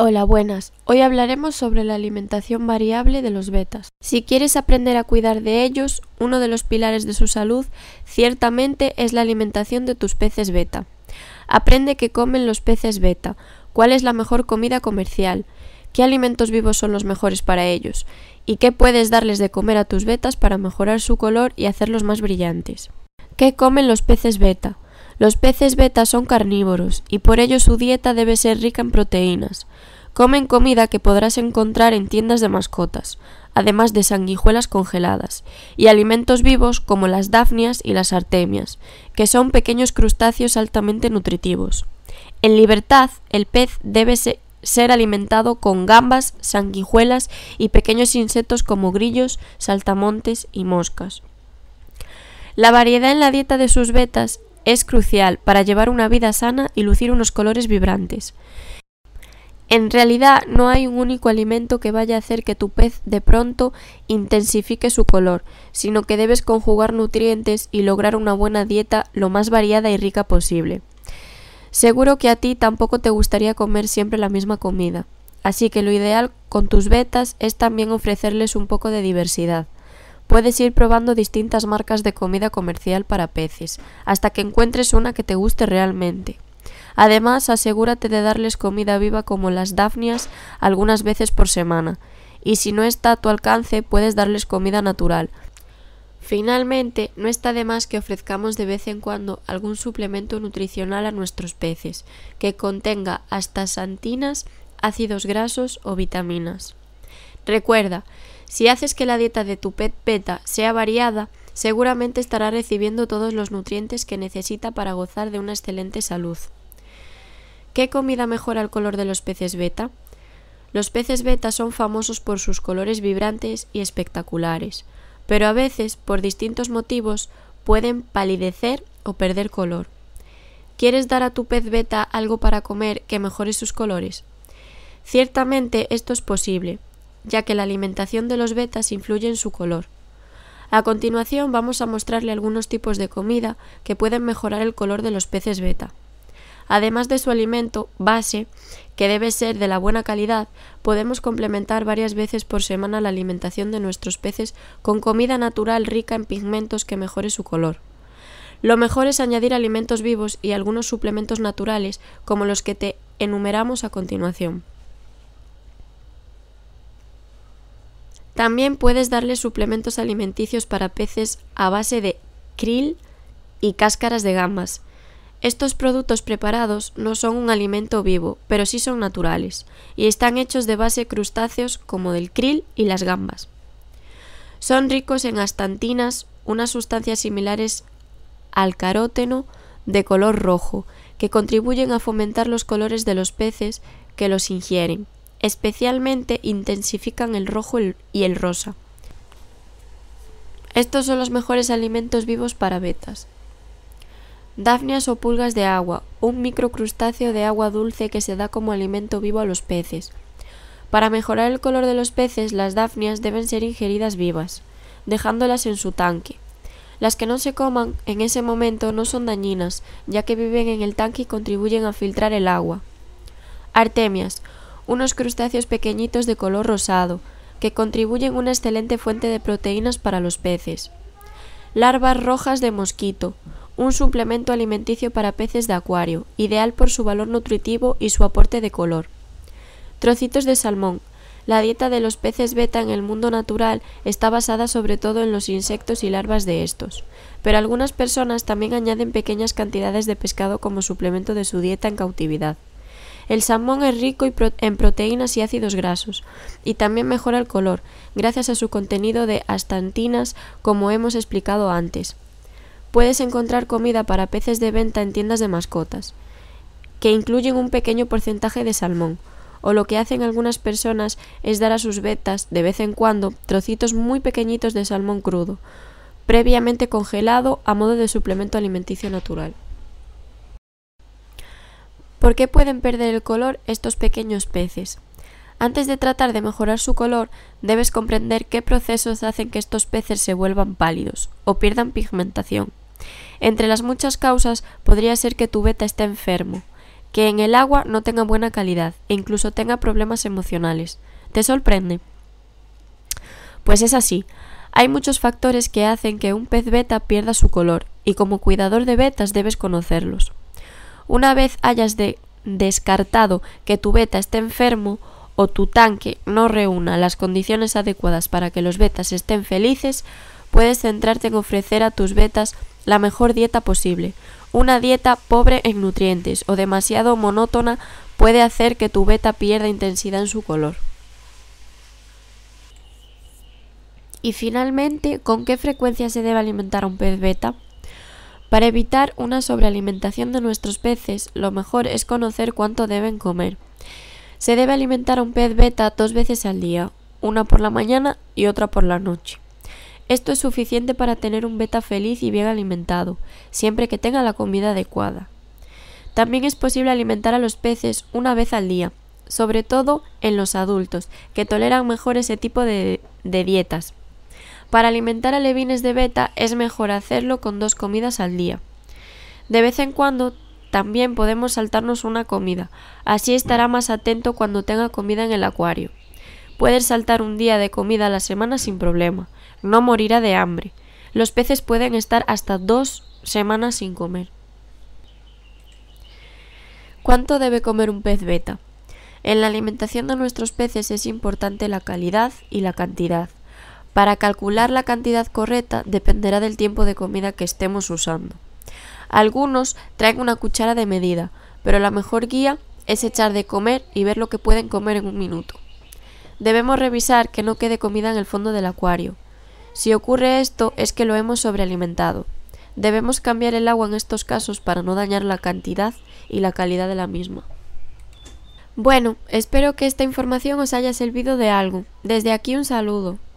Hola, buenas. Hoy hablaremos sobre la alimentación variable de los betas. Si quieres aprender a cuidar de ellos, uno de los pilares de su salud ciertamente es la alimentación de tus peces beta. Aprende qué comen los peces beta, cuál es la mejor comida comercial, qué alimentos vivos son los mejores para ellos y qué puedes darles de comer a tus betas para mejorar su color y hacerlos más brillantes. ¿Qué comen los peces beta? Los peces beta son carnívoros y por ello su dieta debe ser rica en proteínas. Comen comida que podrás encontrar en tiendas de mascotas, además de sanguijuelas congeladas, y alimentos vivos como las dafnias y las artemias, que son pequeños crustáceos altamente nutritivos. En libertad, el pez debe ser alimentado con gambas, sanguijuelas y pequeños insectos como grillos, saltamontes y moscas. La variedad en la dieta de sus betas es crucial para llevar una vida sana y lucir unos colores vibrantes. En realidad no hay un único alimento que vaya a hacer que tu pez de pronto intensifique su color, sino que debes conjugar nutrientes y lograr una buena dieta lo más variada y rica posible. Seguro que a ti tampoco te gustaría comer siempre la misma comida, así que lo ideal con tus betas es también ofrecerles un poco de diversidad. Puedes ir probando distintas marcas de comida comercial para peces, hasta que encuentres una que te guste realmente. Además, asegúrate de darles comida viva como las dafnias algunas veces por semana, y si no está a tu alcance, puedes darles comida natural. Finalmente, no está de más que ofrezcamos de vez en cuando algún suplemento nutricional a nuestros peces, que contenga hasta santinas, ácidos grasos o vitaminas. Recuerda, si haces que la dieta de tu pez beta sea variada, seguramente estará recibiendo todos los nutrientes que necesita para gozar de una excelente salud. ¿Qué comida mejora el color de los peces beta? Los peces beta son famosos por sus colores vibrantes y espectaculares, pero a veces, por distintos motivos, pueden palidecer o perder color. ¿Quieres dar a tu pez beta algo para comer que mejore sus colores? Ciertamente esto es posible, ya que la alimentación de los betas influye en su color. A continuación vamos a mostrarle algunos tipos de comida que pueden mejorar el color de los peces beta. Además de su alimento base, que debe ser de la buena calidad, podemos complementar varias veces por semana la alimentación de nuestros peces con comida natural rica en pigmentos que mejore su color. Lo mejor es añadir alimentos vivos y algunos suplementos naturales como los que te enumeramos a continuación. También puedes darle suplementos alimenticios para peces a base de krill y cáscaras de gambas. Estos productos preparados no son un alimento vivo, pero sí son naturales, y están hechos de base crustáceos como del krill y las gambas. Son ricos en astantinas, unas sustancias similares al caróteno de color rojo, que contribuyen a fomentar los colores de los peces que los ingieren. Especialmente intensifican el rojo y el rosa. Estos son los mejores alimentos vivos para betas. Dafnias o pulgas de agua, un microcrustáceo de agua dulce que se da como alimento vivo a los peces. Para mejorar el color de los peces, las dafnias deben ser ingeridas vivas, dejándolas en su tanque. Las que no se coman en ese momento no son dañinas, ya que viven en el tanque y contribuyen a filtrar el agua. Artemias, unos crustáceos pequeñitos de color rosado, que contribuyen una excelente fuente de proteínas para los peces. Larvas rojas de mosquito, un suplemento alimenticio para peces de acuario, ideal por su valor nutritivo y su aporte de color. Trocitos de salmón. La dieta de los peces beta en el mundo natural está basada sobre todo en los insectos y larvas de estos, pero algunas personas también añaden pequeñas cantidades de pescado como suplemento de su dieta en cautividad. El salmón es rico en proteínas y ácidos grasos, y también mejora el color, gracias a su contenido de astantinas, como hemos explicado antes. Puedes encontrar comida para peces de venta en tiendas de mascotas, que incluyen un pequeño porcentaje de salmón, o lo que hacen algunas personas es dar a sus vetas, de vez en cuando, trocitos muy pequeñitos de salmón crudo, previamente congelado a modo de suplemento alimenticio natural. ¿Por qué pueden perder el color estos pequeños peces? Antes de tratar de mejorar su color, debes comprender qué procesos hacen que estos peces se vuelvan pálidos o pierdan pigmentación. Entre las muchas causas podría ser que tu beta esté enfermo, que en el agua no tenga buena calidad e incluso tenga problemas emocionales. ¿Te sorprende? Pues es así. Hay muchos factores que hacen que un pez beta pierda su color, y como cuidador de betas debes conocerlos. Una vez hayas descartado que tu beta esté enfermo o tu tanque no reúna las condiciones adecuadas para que los betas estén felices, puedes centrarte en ofrecer a tus betas la mejor dieta posible. Una dieta pobre en nutrientes o demasiado monótona puede hacer que tu beta pierda intensidad en su color. Y finalmente, ¿con qué frecuencia se debe alimentar a un pez beta? Para evitar una sobrealimentación de nuestros peces, lo mejor es conocer cuánto deben comer. Se debe alimentar a un pez beta dos veces al día, una por la mañana y otra por la noche. Esto es suficiente para tener un beta feliz y bien alimentado, siempre que tenga la comida adecuada. También es posible alimentar a los peces una vez al día, sobre todo en los adultos, que toleran mejor ese tipo de, de dietas. Para alimentar a levines de beta es mejor hacerlo con dos comidas al día. De vez en cuando también podemos saltarnos una comida, así estará más atento cuando tenga comida en el acuario. Puedes saltar un día de comida a la semana sin problema, no morirá de hambre. Los peces pueden estar hasta dos semanas sin comer. ¿Cuánto debe comer un pez beta? En la alimentación de nuestros peces es importante la calidad y la cantidad. Para calcular la cantidad correcta dependerá del tiempo de comida que estemos usando. Algunos traen una cuchara de medida, pero la mejor guía es echar de comer y ver lo que pueden comer en un minuto. Debemos revisar que no quede comida en el fondo del acuario. Si ocurre esto es que lo hemos sobrealimentado. Debemos cambiar el agua en estos casos para no dañar la cantidad y la calidad de la misma. Bueno, espero que esta información os haya servido de algo. Desde aquí un saludo.